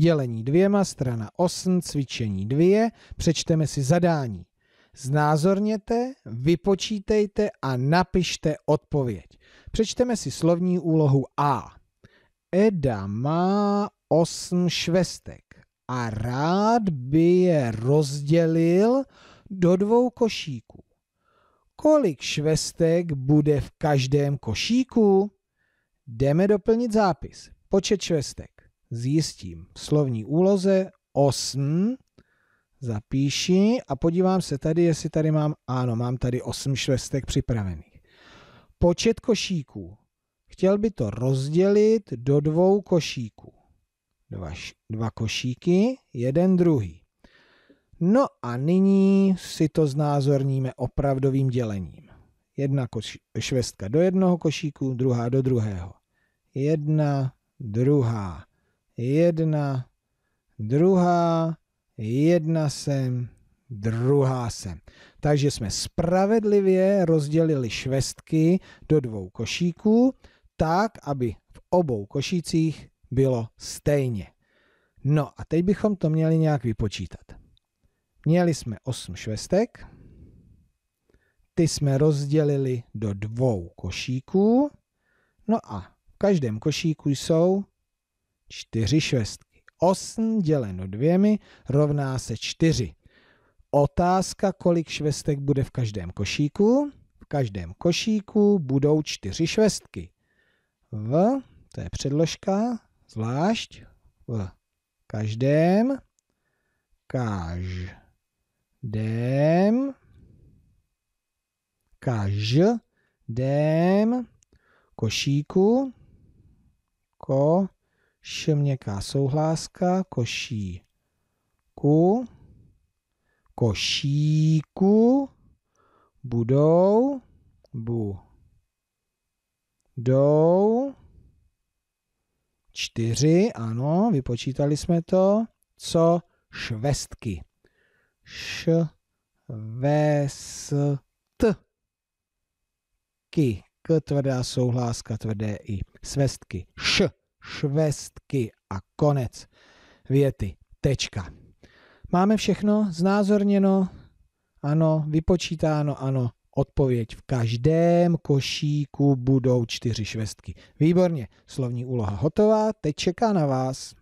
dělení dvěma, strana 8, cvičení 2, přečteme si zadání. Znázorněte, vypočítejte a napište odpověď. Přečteme si slovní úlohu A. Eda má osm švestek a rád by je rozdělil do dvou košíků. Kolik švestek bude v každém košíku? Jdeme doplnit zápis. Počet švestek zjistím. Slovní úloze 8 zapíši a podívám se tady, jestli tady mám, ano, mám tady 8 švestek připravených. Počet košíků. Chtěl by to rozdělit do dvou košíků. Dva, dva košíky, jeden druhý. No a nyní si to znázorníme opravdovým dělením. Jedna švestka do jednoho košíku, druhá do druhého. Jedna, druhá jedna, druhá, jedna sem, druhá sem. Takže jsme spravedlivě rozdělili švestky do dvou košíků, tak, aby v obou košících bylo stejně. No a teď bychom to měli nějak vypočítat. Měli jsme 8 švestek, ty jsme rozdělili do dvou košíků, no a v každém košíku jsou 4 švestky 8 děleno dvěmi rovná se 4. Otázka, kolik švestek bude v každém košíku? V každém košíku budou 4 švestky. V, to je předložka, zvlášť, v každém, každém, každém košíku, ko, šměká souhláska, koší, ku, košíku, budou, bu, dou, čtyři, ano, vypočítali jsme to, co švestky. t ky, K tvrdá souhláska, tvrdé i. Svestky. Š švestky a konec věty. Tečka. Máme všechno znázorněno, ano, vypočítáno, ano, odpověď. V každém košíku budou čtyři švestky. Výborně, slovní úloha hotová, teď čeká na vás.